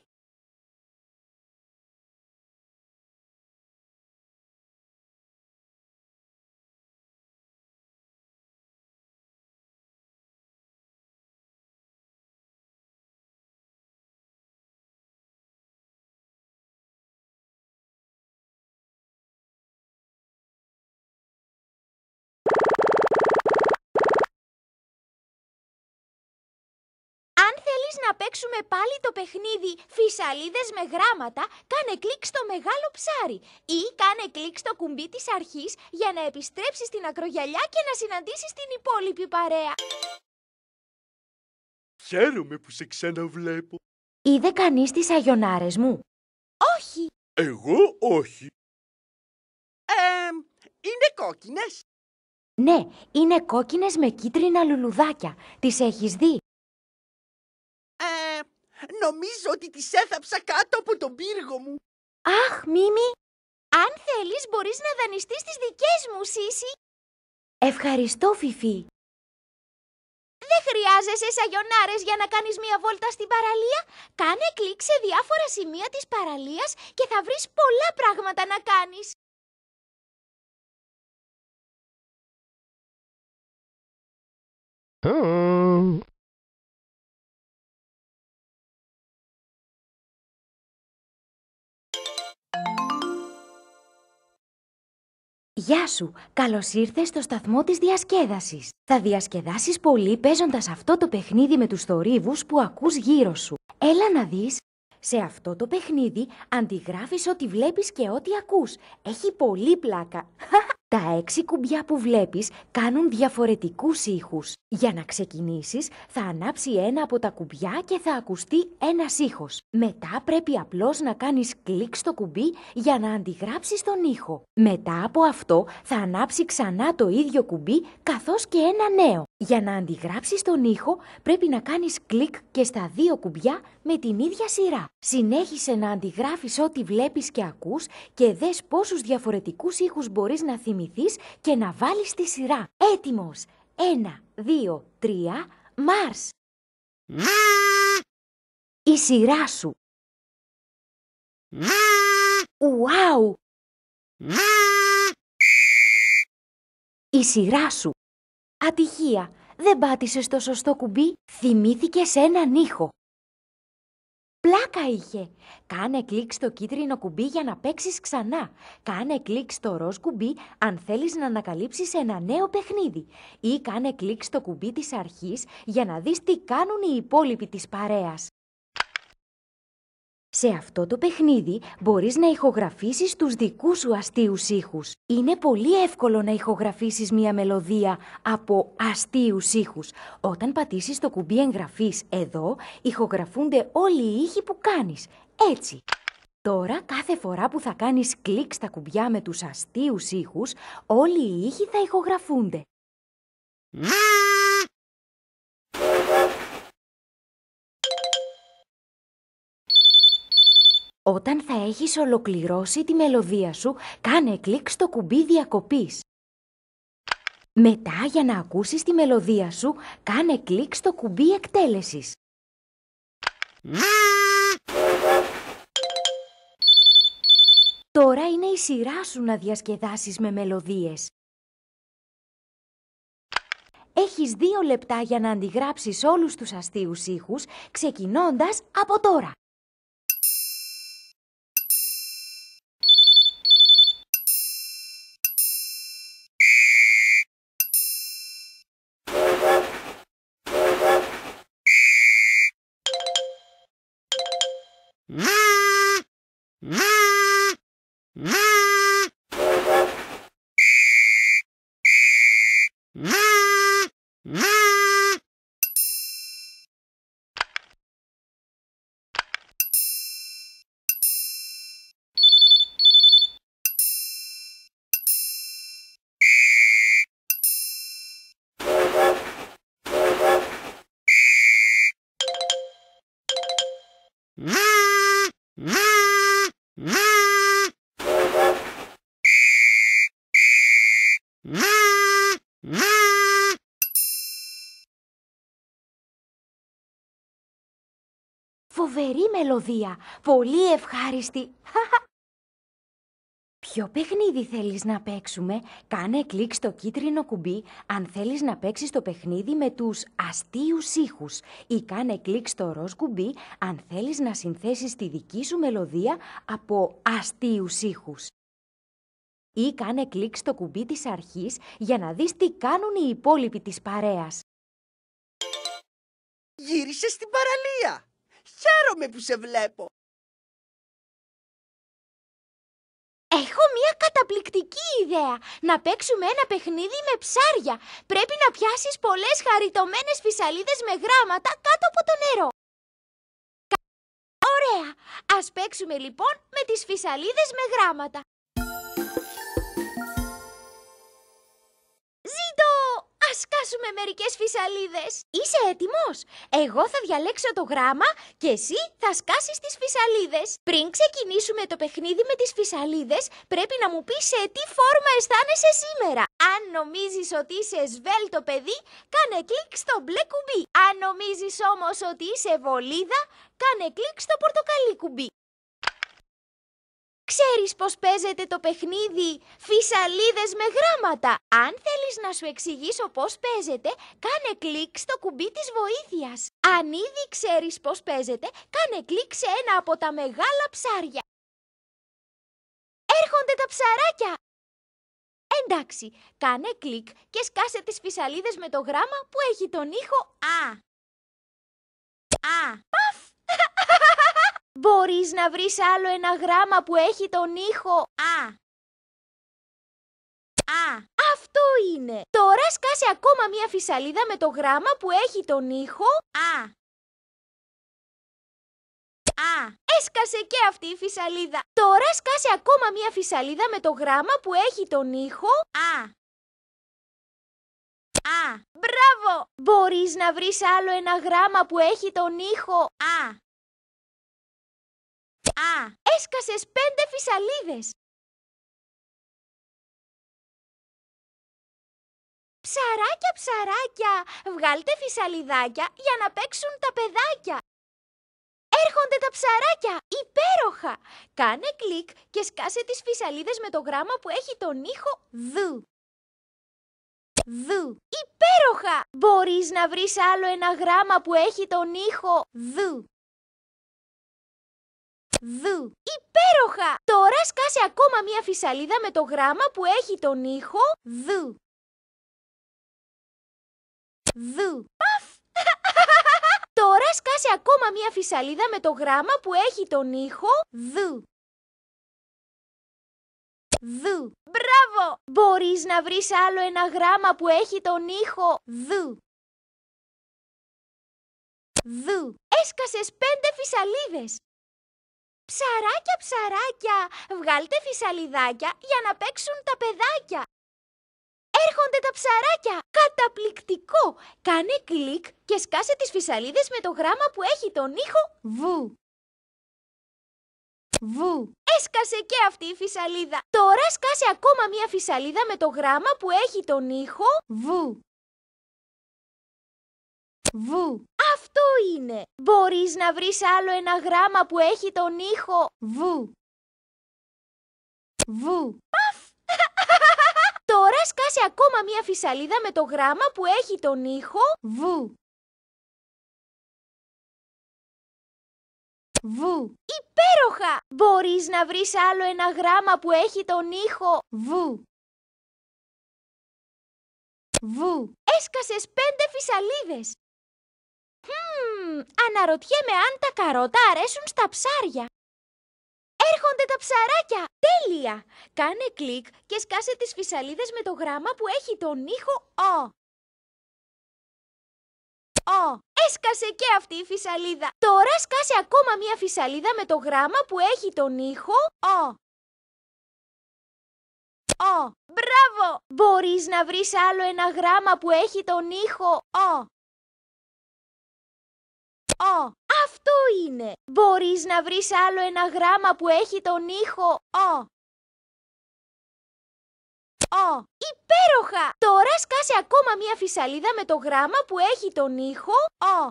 να παίξουμε πάλι το παιχνίδι φυσαλίδες με γράμματα, κάνε κλικ στο μεγάλο ψάρι ή κάνε κλικ στο κουμπί της αρχής για να επιστρέψεις στην ακρογιαλιά και να συναντήσεις την υπόλοιπη παρέα. Χαίρομαι που σε ξαναβλέπω. Είδε κανείς τις αγιονάρες μου. Όχι. Εγώ όχι. Ε, είναι κόκκινες. Ναι, είναι κόκκινες με κίτρινα λουλουδάκια. Τις έχεις δει. Νομίζω ότι τις έθαψα κάτω από τον πύργο μου. Αχ, Μίμη, αν θέλεις μπορείς να δανειστείς τις δικές μου, Σίση. Ευχαριστώ, Φιφί. Δεν χρειάζεσαι σαγιονάρες για να κάνεις μία βόλτα στην παραλία. Κάνε κλικ σε διάφορα σημεία της παραλίας και θα βρεις πολλά πράγματα να κάνεις. Γεια σου! Καλώς ήρθες στο σταθμό της διασκέδασης. Θα διασκεδάσεις πολύ παίζοντας αυτό το παιχνίδι με τους θορύβους που ακούς γύρω σου. Έλα να δεις σε αυτό το παιχνίδι αντιγράφεις ό,τι βλέπεις και ό,τι ακούς. Έχει πολύ πλάκα. Τα έξι κουμπιά που βλέπεις κάνουν διαφορετικούς ήχους. Για να ξεκινήσεις θα ανάψει ένα από τα κουμπιά και θα ακουστεί ένας ήχος. Μετά πρέπει απλώς να κάνεις κλικ στο κουμπί για να αντιγράψεις τον ήχο. Μετά από αυτό θα ανάψει ξανά το ίδιο κουμπί καθώς και ένα νέο. Για να αντιγράψεις τον ήχο πρέπει να κάνεις κλικ και στα δύο κουμπιά με την ίδια σειρά. Συνέχισε να αντιγράφεις ό,τι βλέπεις και ακούς και δες πόσους διαφορετικούς ήχους μπορείς να θυμηθείς και να βάλεις στη σειρά. Έτοιμος! Ένα, δύο, τρία, Mars! Η σειρά σου! Ουάου! Η σειρά σου! Ατυχία, δεν πάτησες το σωστό κουμπί, θυμήθηκες σε έναν ήχο. Πλάκα είχε. Κάνε κλικ στο κίτρινο κουμπί για να παίξεις ξανά. Κάνε κλικ στο ροζ κουμπί αν θέλεις να ανακαλύψεις ένα νέο παιχνίδι. Ή κάνε κλικ στο κουμπί της αρχής για να δεις τι κάνουν οι υπόλοιποι της παρέας. Σε αυτό το παιχνίδι μπορείς να ηχογραφήσεις τους δικούς σου αστείους ήχους. Είναι πολύ εύκολο να ηχογραφήσεις μία μελωδία από αστείους ήχους. Όταν πατήσεις το κουμπί εγγραφής εδώ, ηχογραφούνται όλοι οι ήχοι που κάνεις. Έτσι. Τώρα κάθε φορά που θα κάνεις κλικ στα κουμπιά με τους αστείους ήχους, όλοι οι ήχοι θα ηχογραφούνται. Όταν θα έχεις ολοκληρώσει τη μελωδία σου, κάνε κλικ στο κουμπί διακοπής. Μετά, για να ακούσεις τη μελωδία σου, κάνε κλικ στο κουμπί εκτέλεσης. Τώρα είναι η σειρά σου να διασκεδάσεις με μελωδίες. Έχεις δύο λεπτά για να αντιγράψεις όλους τους αστείους ήχους, ξεκινώντας από τώρα. μελωδία, πολύ ευχάριστη. Ποιο παιχνίδι θέλεις να παίξουμε, κάνε κλικ στο κίτρινο κουμπί αν θέλεις να παίξεις το παιχνίδι με τους αστείους ήχους ή κάνε κλικ στο ροζ κουμπί αν θέλεις να συνθέσεις τη δική σου μελωδία από αστείους ήχους. Ή κάνε κλικ στο κουμπί της αρχής για να δεις τι κάνουν οι υπόλοιποι της παρέας. Γύρισες στην παραλία! Χαίρομαι που σε βλέπω. Έχω μια καταπληκτική ιδέα. Να παίξουμε ένα παιχνίδι με ψάρια. Πρέπει να πιάσεις πολλές χαριτωμένες φυσαλίδες με γράμματα κάτω από το νερό. Ωραία. Ας παίξουμε λοιπόν με τις φυσαλίδες με γράμματα. Ας σκάσουμε μερικές φυσαλίδες. Είσαι έτοιμος. Εγώ θα διαλέξω το γράμμα και εσύ θα σκάσεις τις φυσαλίδες. Πριν ξεκινήσουμε το παιχνίδι με τις φυσαλίδες, πρέπει να μου πεις σε τι φόρμα αισθάνεσαι σήμερα. Αν νομίζεις ότι είσαι σβέλτο παιδί, κάνε κλικ στο μπλε κουμπί. Αν νομίζεις όμως ότι είσαι βολίδα, κάνε κλικ στο πορτοκαλί κουμπί. Ξέρεις πως παίζεται το παιχνίδι φυσαλίδες με γράμματα. Αν θέλεις να σου εξηγήσω πως παίζεται, κάνε κλικ στο κουμπί της βοήθειας. Αν ήδη ξέρεις πως παίζεται, κάνε κλικ σε ένα από τα μεγάλα ψάρια. Έρχονται τα ψαράκια! Εντάξει, κάνε κλικ και σκάσε τις φυσαλίδες με το γράμμα που έχει τον ήχο Α. Α. Παφ! Μπορείς να βρεις άλλο ένα γράμμα που έχει τον ήχο Α. Α. Αυτό είναι. Τώρα σκάσε ακόμα μία φυσαλίδα με το γράμμα που έχει τον ήχο Α. Α. Έσκασε και αυτή η φυσαλίδα. Τώρα σκάσε ακόμα μία φυσαλίδα με το γράμμα που έχει τον ήχο Α. Α. Μπράβο! Μπορείς να βρεις άλλο ένα γράμμα που έχει τον ήχο Α. Α, έσκασες πέντε φυσαλίδες. Ψαράκια, ψαράκια, βγάλτε φυσαλιδάκια για να παίξουν τα παιδάκια. Έρχονται τα ψαράκια, υπέροχα! Κάνε κλικ και σκάσε τις φυσαλίδες με το γράμμα που έχει τον ήχο δου. Δου. Υπέροχα! Μπορείς να βρεις άλλο ένα γράμμα που έχει τον ήχο δου. Δου. Υπέροχα! Τώρα σκάσε ακόμα μία φυσαλίδα με το γράμμα που έχει τον ήχο Δου. Δου. Παφ! Τώρα σκάσε ακόμα μία φυσαλίδα με το γράμμα που έχει τον ήχο Δου. Δου. Μπράβο! Μπορείς να βρεις άλλο ένα γράμμα που έχει τον ήχο Δου. Δου. Έσκασες πέντε φυσαλίδες. Ψαράκια, ψαράκια, βγάλτε φυσαλιδάκια για να παίξουν τα παιδάκια. Έρχονται τα ψαράκια! Καταπληκτικό! Κάνε κλικ και σκάσε τις φυσαλίδες με το γράμμα που έχει τον ήχο βου. Βου. Έσκασε και αυτή η φυσαλίδα. Τώρα σκάσε ακόμα μία φυσαλίδα με το γράμμα που έχει τον ήχο βου. Βου. Αυτό είναι. Μπορείς να βρεις άλλο ένα γράμμα που έχει τον ήχο Βου. Βου. Παφ. Τώρα σκάσε ακόμα μία φυσαλίδα με το γράμμα που έχει τον ήχο Βου. Βου. Υπέροχα! Μπορείς να βρεις άλλο ένα γράμμα που έχει τον ήχο Βου. Βου. Έσκασες πέντε φυσαλίδες αναρωτιέμαι αν τα καρότα αρέσουν στα ψάρια. Έρχονται τα ψαράκια! Τέλεια! Κάνε κλικ και σκάσε τις φυσαλίδες με το γράμμα που έχει τον ήχο «Ο». «Ο». Έσκασε και αυτή η φυσαλίδα. Τώρα σκάσε ακόμα μία φυσαλίδα με το γράμμα που έχει τον ήχο «Ο». «Ο». Μπράβο! Μπορείς να βρεις άλλο ένα γράμμα που έχει τον ήχο «Ο» ο. Αυτό είναι. Μπορείς να βρεις άλλο ένα γράμμα που έχει τον ήχο ο. Ο. Υπέροχα! Τώρα σκάσε ακόμα μία φυσαλίδα με το γράμμα που έχει τον ήχο ο.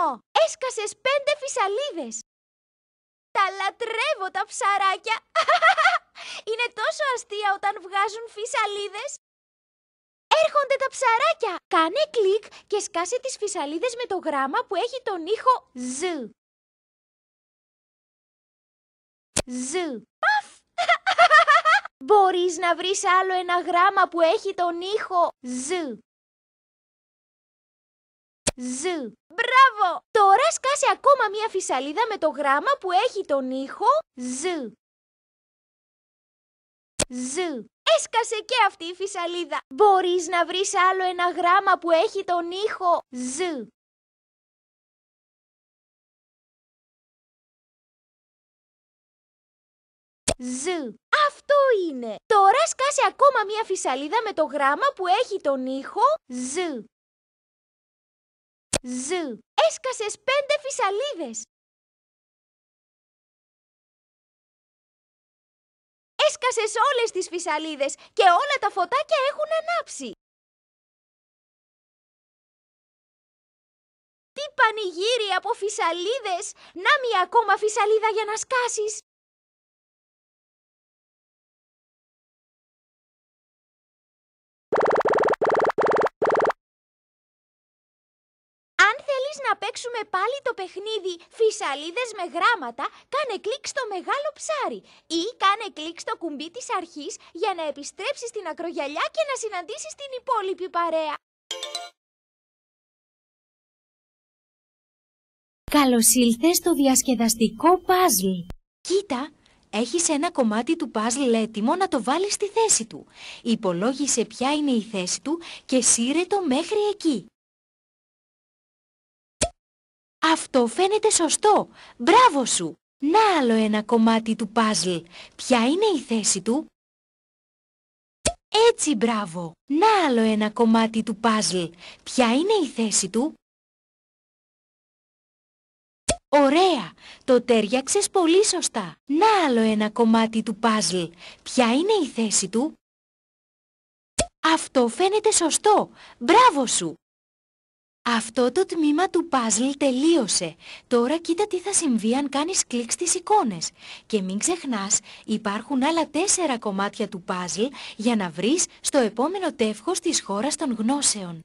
Ο. Έσκασες πέντε φυσαλίδες. Τα λατρεύω τα ψαράκια. Είναι τόσο αστεία όταν βγάζουν φυσαλίδες. Έρχονται τα ψαράκια! Κάνε κλικ και σκάσε τις φυσαλίδες με το γράμμα που έχει τον ήχο Ζ. Ζ. Παφ! Μπορείς να βρεις άλλο ένα γράμμα που έχει τον ήχο Ζ. Ζ. Μπράβο! Τώρα σκάσε ακόμα μία φυσαλίδα με το γράμμα που έχει τον ήχο Ζ. Ζου. Έσκασε και αυτή η φυσαλίδα. Μπορείς να βρεις άλλο ένα γράμμα που έχει τον ήχο Ζου. Ζ. Αυτό είναι. Τώρα σκάσε ακόμα μία φυσαλίδα με το γράμμα που έχει τον ήχο Ζου. Ζου. Έσκασες πέντε φυσαλίδες. Έσκασες όλες τις φυσαλίδες και όλα τα φωτάκια έχουν ανάψει. Τι πανηγύρι από φυσαλίδες! Να μία ακόμα φυσαλίδα για να σκάσεις! να παίξουμε πάλι το παιχνίδι φυσαλίδες με γράμματα, κάνε κλικ στο μεγάλο ψάρι ή κάνε κλικ στο κουμπί της αρχής για να επιστρέψεις στην ακρογιαλιά και να συναντήσεις την υπόλοιπη παρέα. Καλώς ήλθες στο διασκεδαστικό παζλ. Κοίτα, έχεις ένα κομμάτι του παζλ έτοιμο να το βάλεις στη θέση του. Υπολόγισε ποια είναι η θέση του και σύρε το μέχρι εκεί. Αυτό φαίνεται σωστό. Μπράβο σου. Να άλλο ένα κομμάτι του παζλ. Ποια είναι η θέση του? Έτσι μπράβο. Να άλλο ένα κομμάτι του παζλ. Ποια είναι η θέση του? Ωραία! Το τέριαξες πολύ σωστά. Να άλλο ένα κομμάτι του παζλ. Ποια είναι η θέση του? Αυτό φαίνεται σωστό. Μπράβο σου! Αυτό το τμήμα του παζλ τελείωσε. Τώρα κοίτα τι θα συμβεί αν κάνεις κλικ στις εικόνες. Και μην ξεχνάς, υπάρχουν άλλα τέσσερα κομμάτια του παζλ για να βρεις στο επόμενο τεύχος της χώρας των γνώσεων.